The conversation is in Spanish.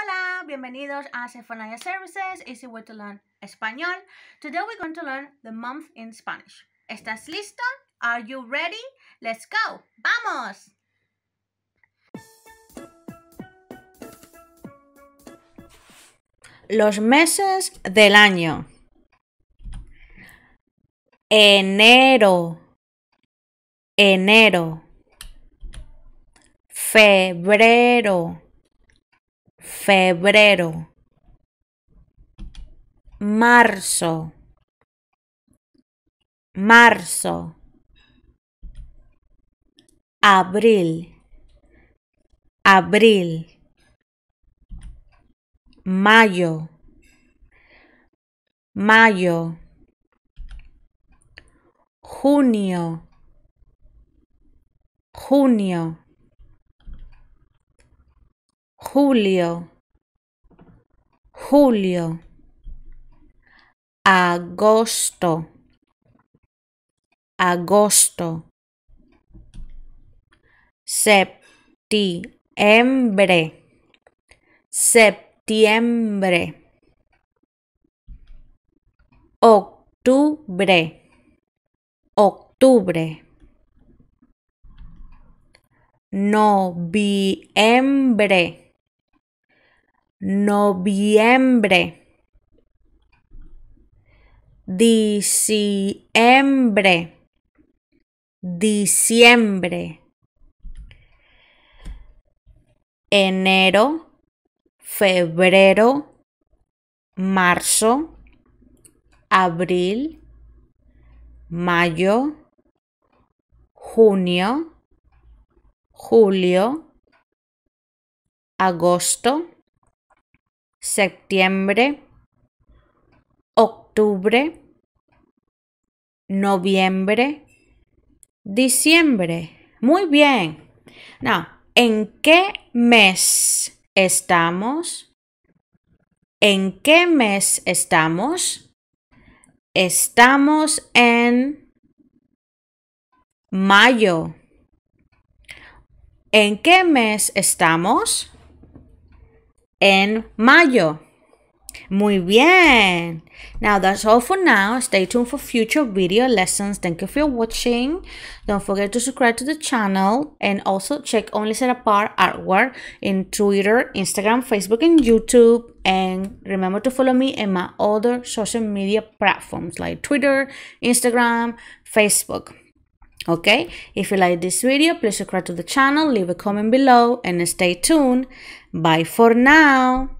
Hola, bienvenidos a Sephora Services, Easy Way to Learn Español. Today we're going to learn the month in Spanish. ¿Estás listo? Are you ready? Let's go. ¡Vamos! Los meses del año. Enero. Enero. Febrero febrero, marzo, marzo, abril, abril, mayo, mayo, junio, junio julio, julio, agosto, agosto, septiembre, septiembre, octubre, octubre noviembre, noviembre, diciembre, diciembre, enero, febrero, marzo, abril, mayo, junio, julio, agosto, septiembre, octubre, noviembre, diciembre. Muy bien. ¿en qué mes estamos? ¿En qué mes estamos? Estamos en mayo. ¿En qué mes estamos? en mayo. Muy bien. Now that's all for now. Stay tuned for future video lessons. Thank you for watching. Don't forget to subscribe to the channel and also check Only Set Apart artwork in Twitter, Instagram, Facebook, and YouTube. And remember to follow me in my other social media platforms like Twitter, Instagram, Facebook. Okay, if you like this video, please subscribe to the channel, leave a comment below and stay tuned. Bye for now.